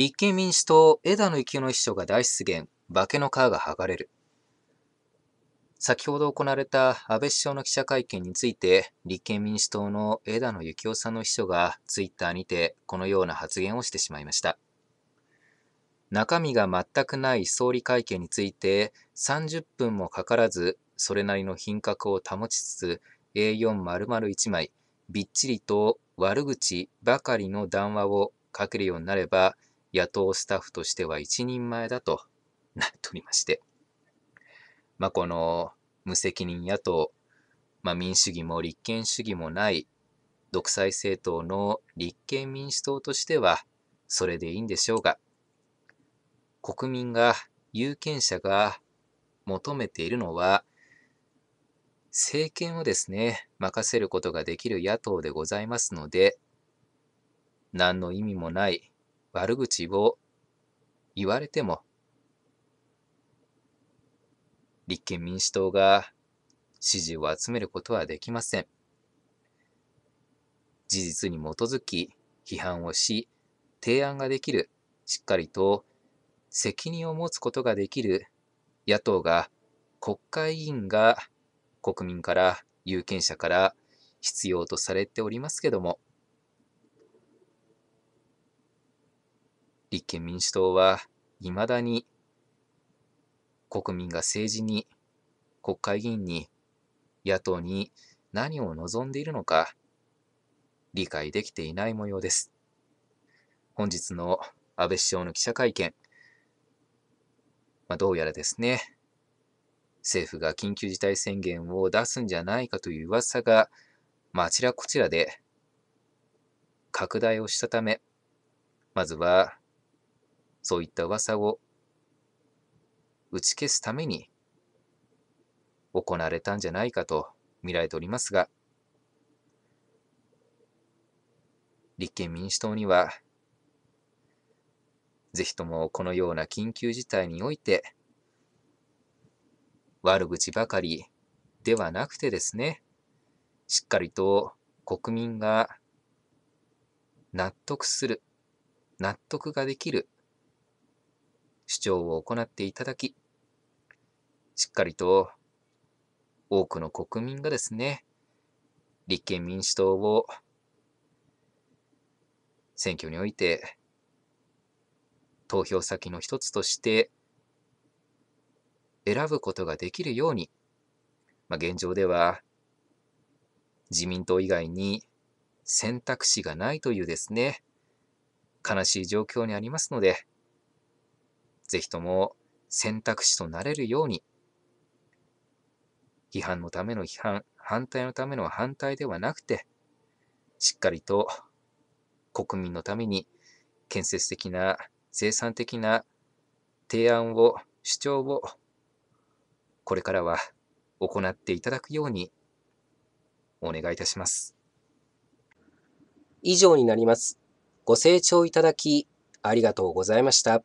立憲民主党枝野幸男秘書が大失言、化けの皮が剥がれる。先ほど行われた安倍首相の記者会見について、立憲民主党の枝野幸男さんの秘書がツイッターにてこのような発言をしてしまいました。中身が全くない総理会見について30分もかからず、それなりの品格を保ちつつ A4 丸々1枚、びっちりと悪口ばかりの談話を書けるようになれば、野党スタッフとしては一人前だとなっておりまして、まあ、この無責任野党、まあ、民主主義も立憲主義もない独裁政党の立憲民主党としてはそれでいいんでしょうが、国民が、有権者が求めているのは、政権をですね、任せることができる野党でございますので、何の意味もない悪口を言われても、立憲民主党が支持を集めることはできません。事実に基づき批判をし、提案ができる、しっかりと責任を持つことができる野党が、国会議員が国民から有権者から必要とされておりますけども、立憲民主党はいまだに国民が政治に、国会議員に、野党に何を望んでいるのか理解できていない模様です。本日の安倍首相の記者会見、まあ、どうやらですね、政府が緊急事態宣言を出すんじゃないかという噂が、まあ、あちらこちらで拡大をしたため、まずはそういった噂を打ち消すために行われたんじゃないかと見られておりますが、立憲民主党には、ぜひともこのような緊急事態において、悪口ばかりではなくてですね、しっかりと国民が納得する、納得ができる主張を行っていただき、しっかりと多くの国民がですね、立憲民主党を選挙において投票先の一つとして選ぶことができるように、まあ、現状では自民党以外に選択肢がないというですね、悲しい状況にありますので、ぜひとも選択肢となれるように、批判のための批判、反対のための反対ではなくて、しっかりと国民のために建設的な、生産的な提案を、主張を、これからは行っていただくようにお願いいたします。以上になります。ご清聴いただきありがとうございました。